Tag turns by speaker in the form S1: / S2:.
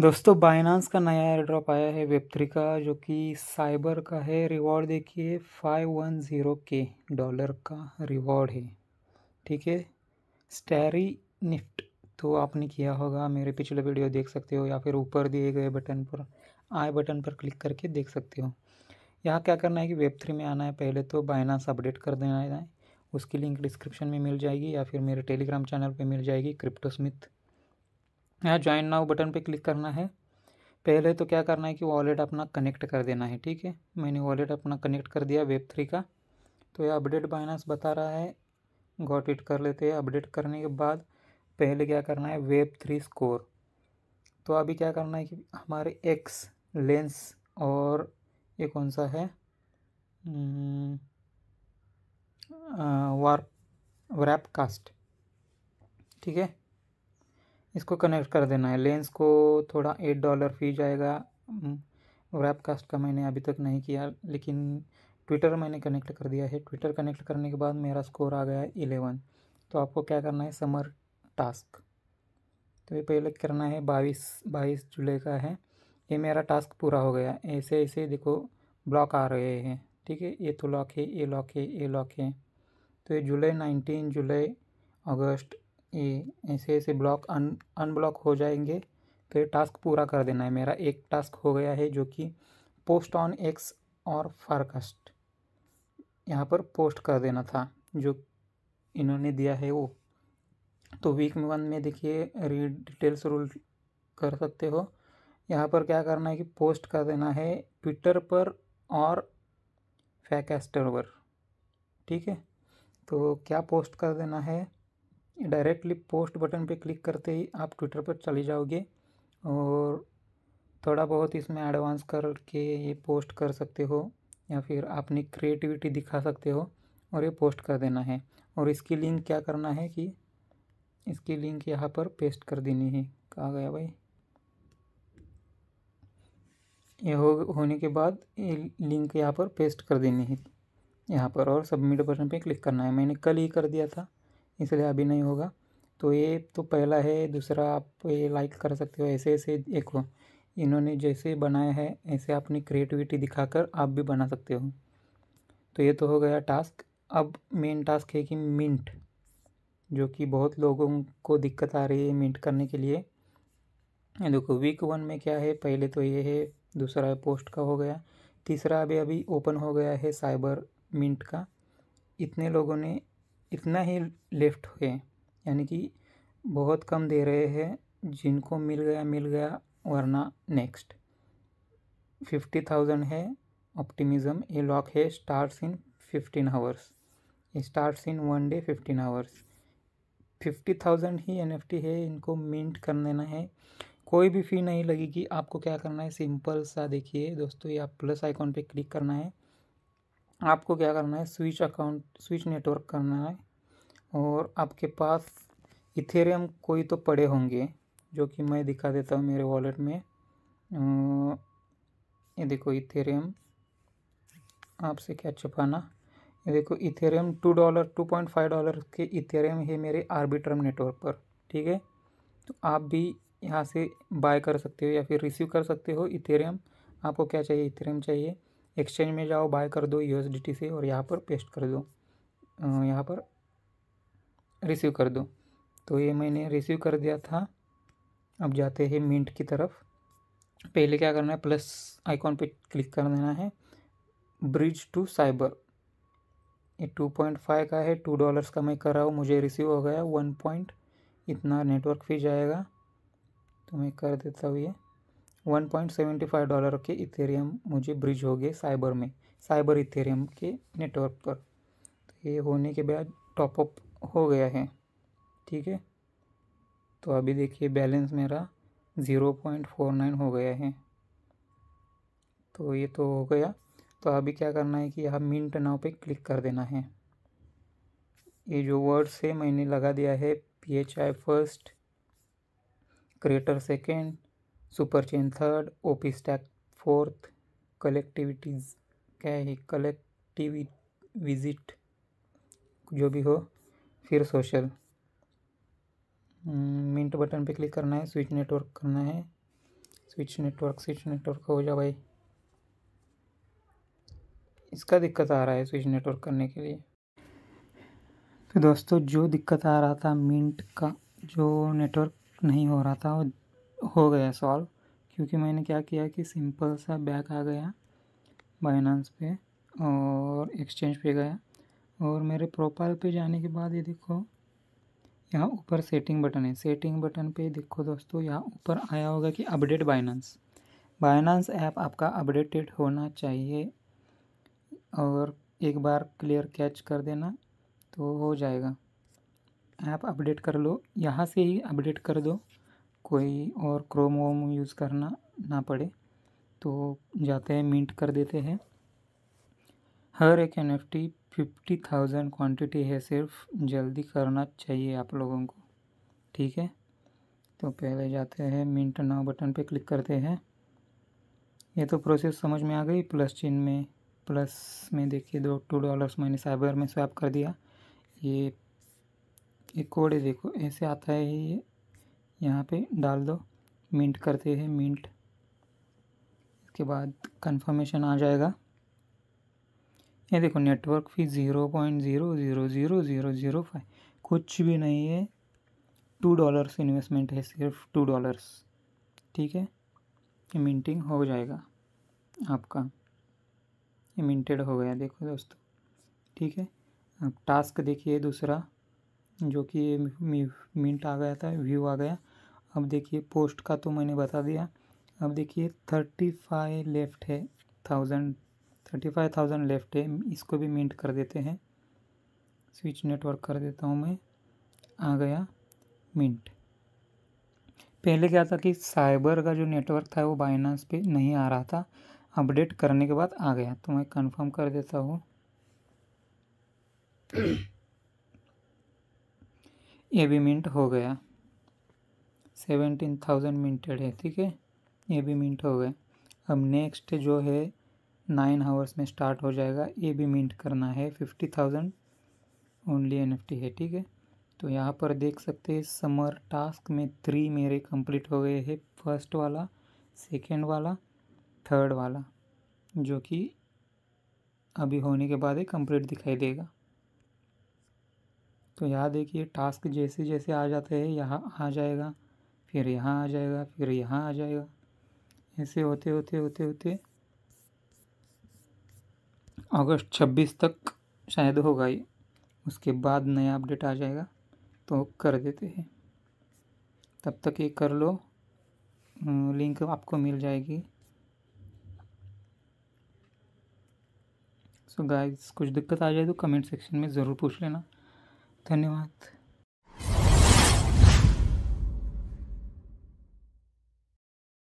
S1: दोस्तों बाइनांस का नया एयर ड्रॉप आया है वेब थ्री का जो कि साइबर का है रिवॉर्ड देखिए फाइव वन ज़ीरो के डॉलर का रिवॉर्ड है ठीक है स्टेरी निफ्ट तो आपने किया होगा मेरे पिछले वीडियो देख सकते हो या फिर ऊपर दिए गए बटन पर आई बटन पर क्लिक करके देख सकते हो यहाँ क्या करना है कि वेब थ्री में आना है पहले तो बाइनांस अपडेट कर देना है उसकी लिंक डिस्क्रिप्शन में मिल जाएगी या फिर मेरे टेलीग्राम चैनल पर मिल जाएगी क्रिप्टो स्मिथ यहाँ ज्वाइन नाउ बटन पे क्लिक करना है पहले तो क्या करना है कि वॉलेट अपना कनेक्ट कर देना है ठीक है मैंने वॉलेट अपना कनेक्ट कर दिया वेब थ्री का तो यह अपडेट बाइनास बता रहा है गॉट इट कर लेते हैं अपडेट करने के बाद पहले क्या करना है वेब थ्री स्कोर तो अभी क्या करना है कि हमारे एक्स लेंस और ये कौन सा है वार रैप कास्ट ठीक है इसको कनेक्ट कर देना है लेंस को थोड़ा एट डॉलर फी जाएगा आएगा हम्म, कास्ट का मैंने अभी तक नहीं किया लेकिन ट्विटर मैंने कनेक्ट कर दिया है ट्विटर कनेक्ट करने के बाद मेरा स्कोर आ गया है इलेवन तो आपको क्या करना है समर टास्क तो ये पहले करना है बाईस बाईस जुलाई का है ये मेरा टास्क पूरा हो गया ऐसे ऐसे देखो ब्लॉक आ रहे हैं ठीक है ये तो लॉक है ये लॉक है ये लॉक है तो ये जुलाई नाइनटीन जुलाई अगस्त ये ऐसे ऐसे ब्लॉक अन अनब्लॉक हो जाएंगे तो ये टास्क पूरा कर देना है मेरा एक टास्क हो गया है जो कि पोस्ट ऑन एक्स और फारकास्ट यहाँ पर पोस्ट कर देना था जो इन्होंने दिया है वो तो वीक में वन में देखिए रीड डिटेल्स रूल कर सकते हो यहाँ पर क्या करना है कि पोस्ट कर देना है ट्विटर पर और फैकास्टर पर ठीक है तो क्या पोस्ट कर देना है डायरेक्टली पोस्ट बटन पे क्लिक करते ही आप ट्विटर पर चले जाओगे और थोड़ा बहुत इसमें एडवांस करके ये पोस्ट कर सकते हो या फिर आपने क्रिएटिविटी दिखा सकते हो और ये पोस्ट कर देना है और इसकी लिंक क्या करना है कि इसकी लिंक यहाँ पर पेस्ट कर देनी है कहा गया भाई ये हो होने के बाद ये लिंक यहाँ पर पेस्ट कर देनी है यहाँ पर और सबमिट बटन पे क्लिक करना है मैंने कल ही कर दिया था इसलिए अभी नहीं होगा तो ये तो पहला है दूसरा आप ये लाइक कर सकते हो ऐसे ऐसे देखो इन्होंने जैसे बनाया है ऐसे अपनी क्रिएटिविटी दिखाकर आप भी बना सकते हो तो ये तो हो गया टास्क अब मेन टास्क है कि मिंट जो कि बहुत लोगों को दिक्कत आ रही है मिंट करने के लिए देखो वीक वन में क्या है पहले तो ये है दूसरा है पोस्ट का हो गया तीसरा अभी अभी ओपन हो गया है साइबर मिंट का इतने लोगों ने इतना ही लेफ्ट है यानी कि बहुत कम दे रहे हैं जिनको मिल गया मिल गया वरना नेक्स्ट फिफ्टी थाउजेंड है ऑप्टिमिज़म ये लॉक है start in fifteen hours start in one day fifteen hours fifty thousand ही एन है इनको मिंट कर देना है कोई भी फ़ी नहीं लगेगी आपको क्या करना है सिंपल सा देखिए दोस्तों ये आप प्लस आइकॉन पे क्लिक करना है आपको क्या करना है स्विच अकाउंट स्विच नेटवर्क करना है और आपके पास इथेरियम कोई तो पड़े होंगे जो कि मैं दिखा देता हूँ मेरे वॉलेट में ये देखो इथेरियम आपसे क्या छुपाना ये देखो Ethereum two dollar two point five dollar के इथेरियम है मेरे आर्बिट्रम नेटवर्क पर ठीक है तो आप भी यहाँ से बाय कर सकते हो या फिर रिसीव कर सकते हो इथेरियम आपको क्या चाहिए इथेरियम चाहिए एक्सचेंज में जाओ बाय कर दो यूएसडीटी से और यहाँ पर पेस्ट कर दो यहाँ पर रिसीव कर दो तो ये मैंने रिसीव कर दिया था अब जाते हैं मिंट की तरफ पहले क्या करना है प्लस आइकॉन पे क्लिक कर देना है ब्रिज टू साइबर ये टू पॉइंट फाइव का है टू डॉलर्स का मैं कर रहा हूँ मुझे रिसीव हो गया वन पॉइंट इतना नेटवर्क फीस जाएगा तो मैं कर देता हूँ ये 1.75 डॉलर के इथेरियम मुझे ब्रिज हो गए साइबर में साइबर इथेरियम के नेटवर्क पर तो ये होने के बाद टॉपअप हो गया है ठीक है तो अभी देखिए बैलेंस मेरा ज़ीरो पॉइंट फोर नाइन हो गया है तो ये तो हो गया तो अभी क्या करना है कि यहाँ मिनट नाव पे क्लिक कर देना है ये जो वर्ड्स से मैंने लगा दिया है P H I first creator second super chain third OP stack fourth collectivities क्या है कलेक्टिवि विजिट जो भी हो फिर सोशल हम्म, मिंट बटन पे क्लिक करना है स्विच नेटवर्क करना है स्विच नेटवर्क स्विच नेटवर्क हो जा भाई इसका दिक्कत आ रहा है स्विच नेटवर्क करने के लिए तो दोस्तों जो दिक्कत आ रहा था मिंट का जो नेटवर्क नहीं हो रहा था वो हो गया सॉल्व क्योंकि मैंने क्या किया कि सिंपल सा बैक आ गया बाइनांस पे और एक्सचेंज पे गया और मेरे प्रोफाइल पे जाने के बाद ये देखो यहाँ ऊपर सेटिंग बटन है सेटिंग बटन पे देखो दोस्तों यहाँ ऊपर आया होगा कि अपडेट बाइनांस बाइनांस ऐप आपका अपडेटेड होना चाहिए और एक बार क्लियर कैच कर देना तो हो जाएगा ऐप अपडेट कर लो यहाँ से ही अपडेट कर दो कोई और क्रोम वोम यूज़ करना ना पड़े तो जाते हैं मिंट कर देते हैं हर एक N F T fifty thousand quantity है सिर्फ जल्दी करना चाहिए आप लोगों को ठीक है तो पहले जाते हैं मिंट नाउ बटन पे क्लिक करते हैं ये तो प्रोसेस समझ में आ गई प्लस चिन्ह में प्लस में देखिए दो टू डॉलर्स मैंने साइबर में स्वैप कर दिया ये एक कोड है देखो ऐसे आता है ये यहाँ पे डाल दो मिंट करते हैं मिंट इसके बाद कंफर्मेशन आ जाएगा ये देखो network fee zero point zero zero zero zero zero five कुछ भी नहीं है टू डॉलर्स इन्वेस्टमेंट है सिर्फ टू डॉलर्स ठीक है ये मिंटिंग हो जाएगा आपका ये मिंटेड हो गया देखो दोस्तों ठीक है अब टास्क देखिए दूसरा जो कि मिंट आ गया था व्यू आ गया अब देखिए पोस्ट का तो मैंने बता दिया अब देखिए थर्टी फाइव लेफ्ट है thousand thirty five thousand left है इसको भी मिंट कर देते हैं स्विच नेटवर्क कर देता हूँ मैं आ गया मिंट पहले क्या था कि साइबर का जो नेटवर्क था वो बाइनांस पे नहीं आ रहा था अपडेट करने के बाद आ गया तो मैं कंफर्म कर देता हूँ ये भी मिंट हो गया सेवेंटीन थाउजेंड मिनटेड है ठीक है ये भी मिनट हो गए अब नेक्स्ट जो है नाइन हावर्स में स्टार्ट हो जाएगा ये भी मिनट करना है फिफ्टी थाउजेंड ओनली एन है ठीक है तो यहाँ पर देख सकते हैं समर टास्क में थ्री मेरे कंप्लीट हो गए हैं फर्स्ट वाला सेकेंड वाला थर्ड वाला जो कि अभी होने के बाद ही कंप्लीट दिखाई देगा तो यहाँ देखिए टास्क जैसे जैसे आ जाते हैं यहाँ आ जाएगा फिर यहाँ आ जाएगा फिर यहाँ आ जाएगा ऐसे होते होते होते होते अगस्त छब्बीस तक शायद होगा ये उसके बाद नया अपडेट आ जाएगा तो कर देते हैं तब तक ये कर लो लिंक आपको मिल जाएगी सो so गाइस कुछ दिक्कत आ जाए तो कमेंट सेक्शन में ज़रूर पूछ लेना धन्यवाद